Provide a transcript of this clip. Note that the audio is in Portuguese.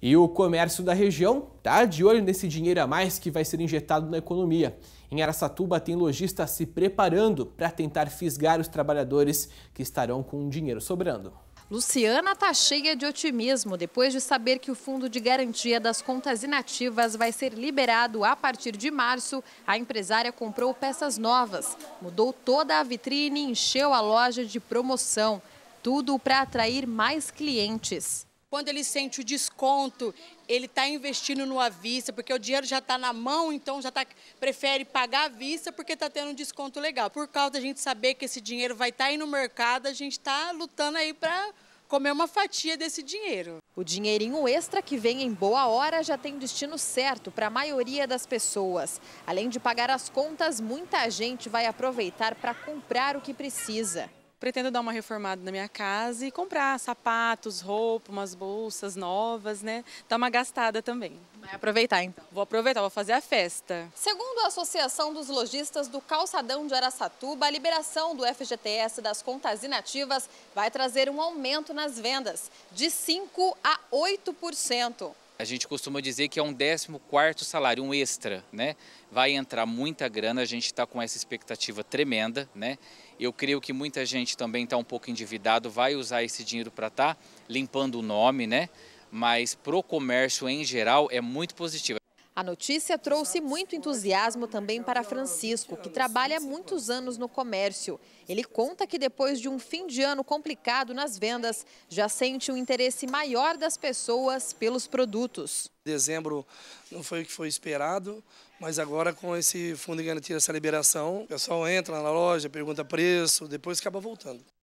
E o comércio da região está de olho nesse dinheiro a mais que vai ser injetado na economia. Em Aracatuba tem lojistas se preparando para tentar fisgar os trabalhadores que estarão com dinheiro sobrando. Luciana está cheia de otimismo depois de saber que o Fundo de Garantia das Contas Inativas vai ser liberado a partir de março. A empresária comprou peças novas, mudou toda a vitrine e encheu a loja de promoção. Tudo para atrair mais clientes. Quando ele sente o desconto, ele está investindo no à vista, porque o dinheiro já está na mão, então já tá, prefere pagar à vista porque está tendo um desconto legal. Por causa da gente saber que esse dinheiro vai estar tá aí no mercado, a gente está lutando aí para comer uma fatia desse dinheiro. O dinheirinho extra que vem em boa hora já tem destino certo para a maioria das pessoas. Além de pagar as contas, muita gente vai aproveitar para comprar o que precisa. Pretendo dar uma reformada na minha casa e comprar sapatos, roupa, umas bolsas novas, né? Dar uma gastada também. Vai aproveitar então. Vou aproveitar, vou fazer a festa. Segundo a Associação dos Lojistas do Calçadão de Araçatuba, a liberação do FGTS das contas inativas vai trazer um aumento nas vendas de 5 a 8% a gente costuma dizer que é um 14 salário, um extra, né? Vai entrar muita grana, a gente está com essa expectativa tremenda, né? Eu creio que muita gente também está um pouco endividado, vai usar esse dinheiro para estar tá limpando o nome, né? Mas para o comércio em geral é muito positivo. A notícia trouxe muito entusiasmo também para Francisco, que trabalha há muitos anos no comércio. Ele conta que depois de um fim de ano complicado nas vendas, já sente um interesse maior das pessoas pelos produtos. Dezembro não foi o que foi esperado, mas agora com esse fundo de garantia, essa liberação, o pessoal entra na loja, pergunta preço, depois acaba voltando.